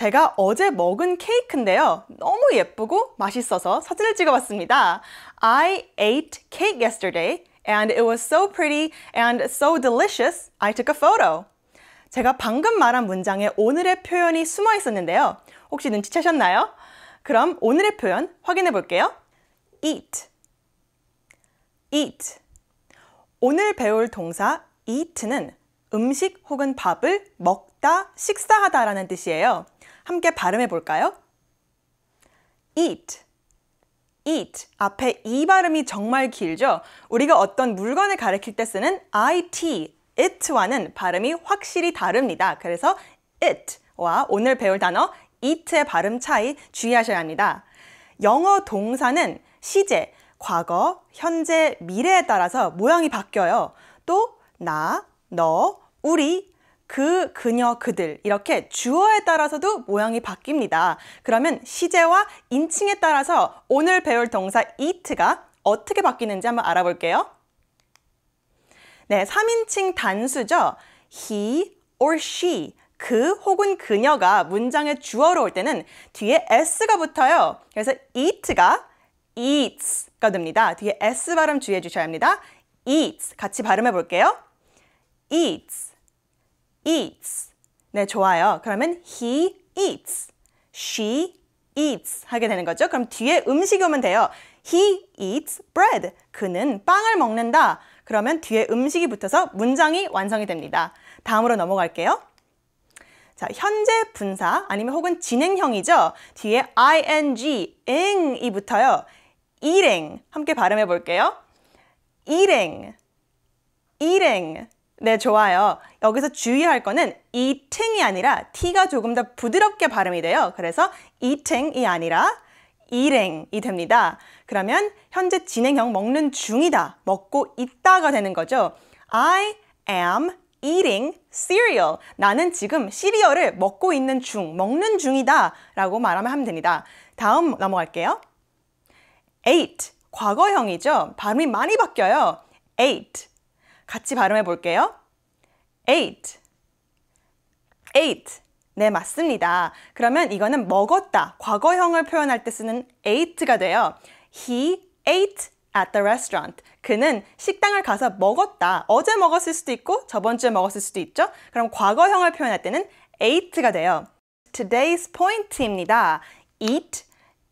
제가 어제 먹은 케이크인데요. 너무 예쁘고 맛있어서 사진을 찍어봤습니다. I ate cake yesterday and it was so pretty and so delicious. I took a photo. 제가 방금 말한 문장에 오늘의 표현이 숨어 있었는데요. 혹시 눈치채셨나요? 그럼 오늘의 표현 확인해 볼게요. eat, eat. 오늘 배울 동사 eat는 음식 혹은 밥을 먹다, 식사하다라는 뜻이에요. 함께 발음해 볼까요? eat, eat. 앞에 이 발음이 정말 길죠? 우리가 어떤 물건을 가리킬 때 쓰는 it, it와는 발음이 확실히 다릅니다. 그래서 it와 오늘 배울 단어 e t 의 발음 차이 주의하셔야 합니다. 영어 동사는 시제, 과거, 현재, 미래에 따라서 모양이 바뀌어요. 또 나, 너, 우리, 그, 그녀, 그들 이렇게 주어에 따라서도 모양이 바뀝니다. 그러면 시제와 인칭에 따라서 오늘 배울 동사 it가 어떻게 바뀌는지 한번 알아볼게요. 네, 3인칭 단수죠. he or she 그 혹은 그녀가 문장의 주어로 올 때는 뒤에 s가 붙어요. 그래서 eat가 eats가 됩니다. 뒤에 s 발음 주의해 주셔야 합니다. eats 같이 발음해 볼게요. eats eats. 네, 좋아요. 그러면 he eats, she eats 하게 되는 거죠. 그럼 뒤에 음식이 오면 돼요. He eats bread. 그는 빵을 먹는다. 그러면 뒤에 음식이 붙어서 문장이 완성이 됩니다. 다음으로 넘어갈게요. 자, 현재 분사 아니면 혹은 진행형이죠. 뒤에 ing, eng이 붙어요. 일행 함께 발음해 볼게요. 일행, 일행. 네, 좋아요. 여기서 주의할 거는 eating이 아니라 t가 조금 더 부드럽게 발음이 돼요. 그래서 eating이 아니라 일행이 됩니다. 그러면 현재 진행형 먹는 중이다, 먹고 있다가 되는 거죠. I am eating cereal. 나는 지금 시리얼을 먹고 있는 중, 먹는 중이다 라고 말하면 하면 됩니다. 다음 넘어갈게요. ate, 과거형이죠. 발음이 많이 바뀌어요. ate. 같이 발음해 볼게요. a t ate. 네, 맞습니다. 그러면 이거는 먹었다. 과거형을 표현할 때 쓰는 ate가 돼요. He ate at the restaurant. 그는 식당을 가서 먹었다. 어제 먹었을 수도 있고 저번 주에 먹었을 수도 있죠. 그럼 과거형을 표현할 때는 ate가 돼요. Today's point입니다. eat,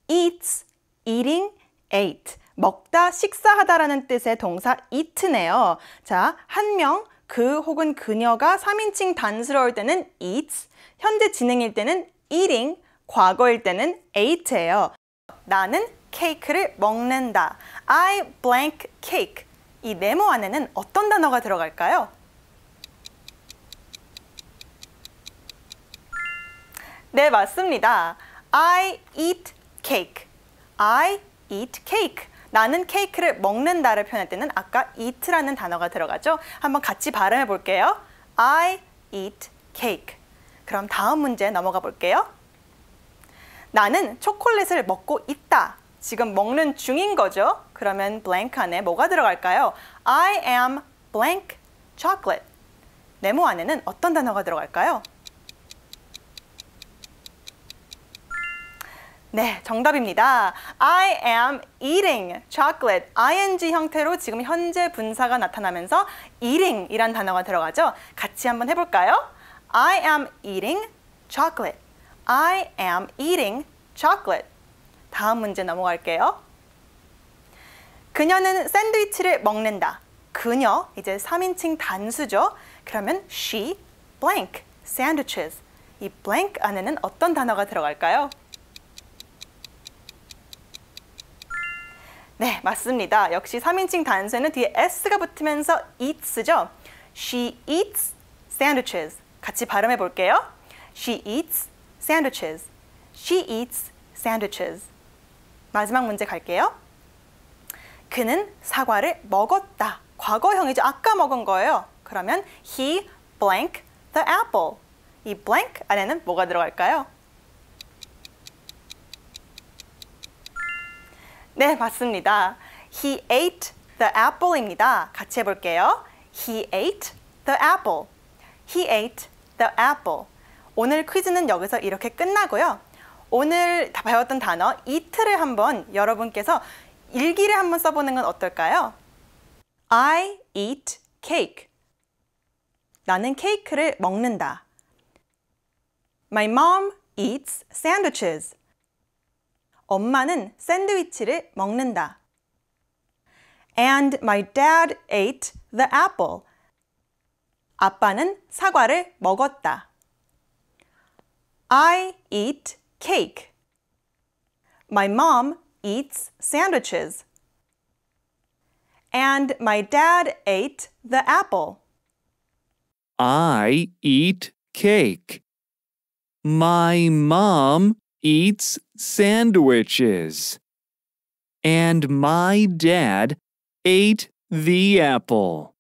eats, eating, ate. 먹다, 식사하다라는 뜻의 동사 eat네요. 자, 한 명, 그 혹은 그녀가 3인칭 단수로울 때는 eats, 현재 진행일 때는 eating, 과거일 때는 ate예요. 나는 케이크를 먹는다. I blank cake. 이 네모 안에는 어떤 단어가 들어갈까요? 네, 맞습니다. I eat cake. I eat cake. 나는 케이크를 먹는다를 표현할 때는 아까 eat라는 단어가 들어가죠. 한번 같이 발음해 볼게요. I eat cake. 그럼 다음 문제 넘어가 볼게요. 나는 초콜릿을 먹고 있다. 지금 먹는 중인 거죠. 그러면 blank 안에 뭐가 들어갈까요? I am blank chocolate. 네모 안에는 어떤 단어가 들어갈까요? 네, 정답입니다. I am eating chocolate. ing 형태로 지금 현재 분사가 나타나면서 eating이란 단어가 들어가죠. 같이 한번 해볼까요? I am eating chocolate. I am eating chocolate. 다음 문제 넘어갈게요. 그녀는 샌드위치를 먹는다. 그녀, 이제 3인칭 단수죠. 그러면 she blank sandwiches. 이 blank 안에는 어떤 단어가 들어갈까요? 네, 맞습니다. 역시 3인칭 단수에는 뒤에 s가 붙으면서 eats죠. She eats sandwiches. 같이 발음해 볼게요. She eats sandwiches. She eats sandwiches. 마지막 문제 갈게요. 그는 사과를 먹었다. 과거형이죠. 아까 먹은 거예요. 그러면 he blank the apple. 이 blank 안에는 뭐가 들어갈까요? 네, 맞습니다. He ate the apple입니다. 같이 해볼게요. He ate the apple. He ate the apple. 오늘 퀴즈는 여기서 이렇게 끝나고요. 오늘 배웠던 단어 이틀을 한번 여러분께서 일기를 한번 써보는 건 어떨까요? I eat cake. 나는 케이크를 먹는다. My mom eats sandwiches. 엄마는 샌드위치를 먹는다. And my dad ate the apple. 아빠는 사과를 먹었다. I eat cake. My mom eats sandwiches. And my dad ate the apple. I eat cake. My mom eats sandwiches. And my dad ate the apple.